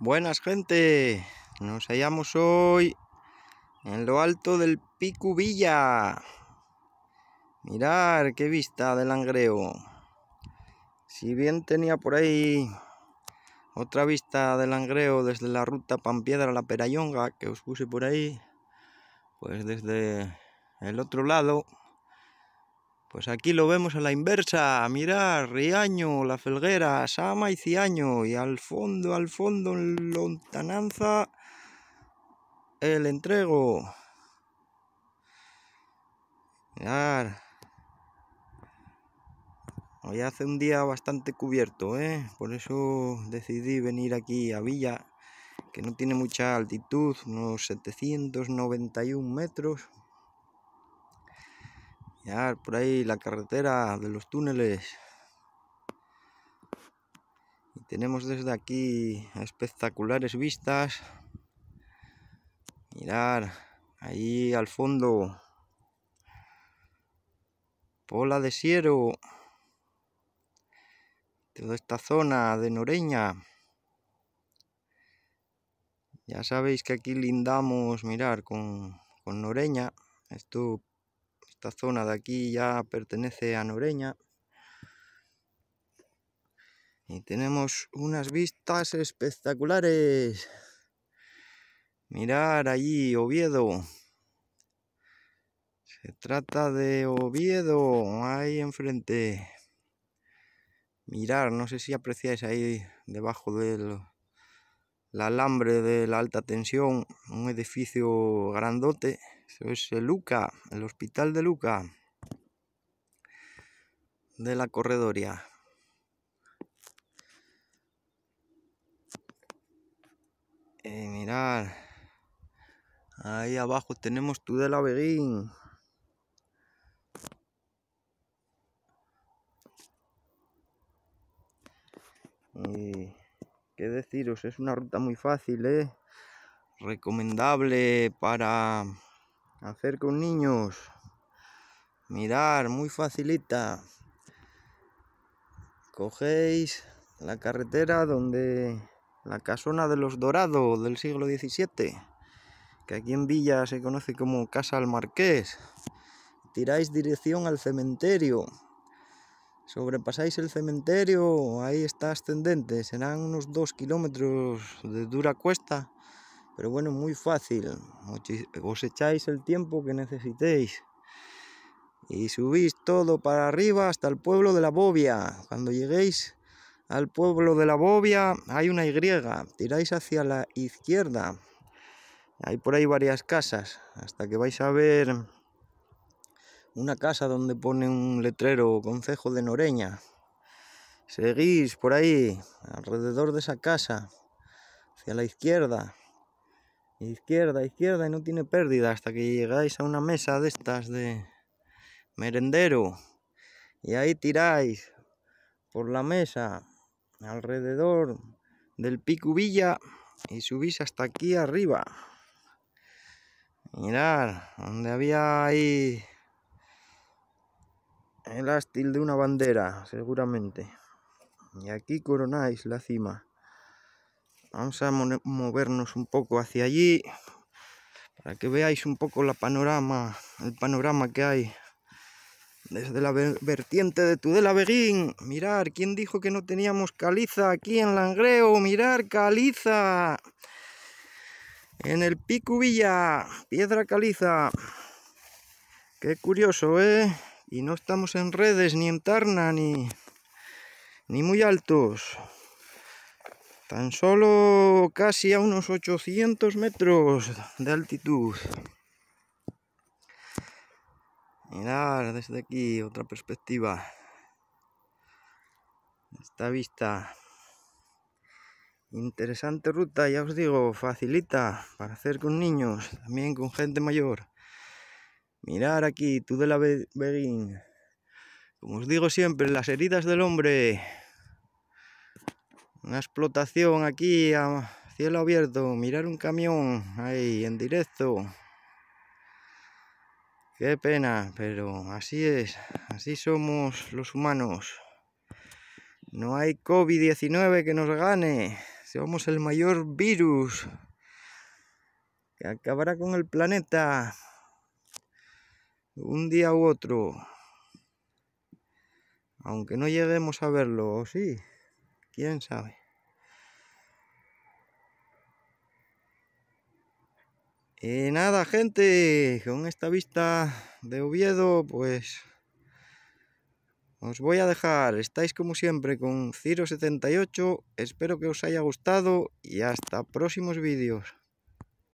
Buenas gente, nos hallamos hoy en lo alto del Pico Villa. Mirar qué vista del langreo. Si bien tenía por ahí otra vista del langreo desde la ruta Pampiedra a la Perayonga que os puse por ahí, pues desde el otro lado pues aquí lo vemos a la inversa, mirar, Riaño, La Felguera, Sama y Ciaño, y al fondo, al fondo, en lontananza, el entrego. Mirar. Hoy hace un día bastante cubierto, ¿eh? por eso decidí venir aquí a Villa, que no tiene mucha altitud, unos 791 metros, Mirar por ahí la carretera de los túneles. Y tenemos desde aquí espectaculares vistas. Mirar ahí al fondo. Pola de Siero. Toda esta zona de Noreña. Ya sabéis que aquí lindamos, mirar, con, con Noreña. Esto esta zona de aquí ya pertenece a Noreña. Y tenemos unas vistas espectaculares. Mirar allí, Oviedo. Se trata de Oviedo, ahí enfrente. Mirar, no sé si apreciáis ahí debajo del, el alambre de la alta tensión, un edificio grandote. Eso es Luca, el hospital de Luca, de la corredoria. Eh, mirad, ahí abajo tenemos Tudela Beguín. Y eh, qué deciros, es una ruta muy fácil, ¿eh? recomendable para hacer con niños. Mirar, muy facilita. Cogéis la carretera donde la casona de los dorados del siglo XVII, que aquí en Villa se conoce como Casa al Marqués. Tiráis dirección al cementerio, sobrepasáis el cementerio, ahí está ascendente, serán unos dos kilómetros de dura cuesta, pero bueno, muy fácil, os echáis el tiempo que necesitéis y subís todo para arriba hasta el pueblo de la Bobia, cuando lleguéis al pueblo de la Bobia hay una Y, tiráis hacia la izquierda, hay por ahí varias casas, hasta que vais a ver una casa donde pone un letrero Concejo de Noreña. Seguís por ahí, alrededor de esa casa, hacia la izquierda. Izquierda, izquierda y no tiene pérdida hasta que llegáis a una mesa de estas de merendero. Y ahí tiráis por la mesa alrededor del pico Villa y subís hasta aquí arriba. Mirad, donde había ahí el ástil de una bandera, seguramente. Y aquí coronáis la cima. Vamos a movernos un poco hacia allí para que veáis un poco la panorama, el panorama que hay desde la vertiente de Tudela Beguín. Mirar, ¿quién dijo que no teníamos caliza aquí en Langreo? Mirar, caliza. En el Pico piedra caliza. Qué curioso, ¿eh? Y no estamos en redes, ni en tarna, ni, ni muy altos. Tan solo casi a unos 800 metros de altitud. Mirad, desde aquí otra perspectiva. Esta vista. Interesante ruta, ya os digo, facilita para hacer con niños, también con gente mayor. Mirar aquí, tú de la Beguín. Como os digo siempre, las heridas del hombre. Una explotación aquí a cielo abierto. Mirar un camión ahí en directo. Qué pena, pero así es. Así somos los humanos. No hay COVID-19 que nos gane. Somos el mayor virus que acabará con el planeta un día u otro, aunque no lleguemos a verlo, o sí, quién sabe. Y nada, gente, con esta vista de Oviedo, pues os voy a dejar. Estáis como siempre con Ciro78. Espero que os haya gustado y hasta próximos vídeos.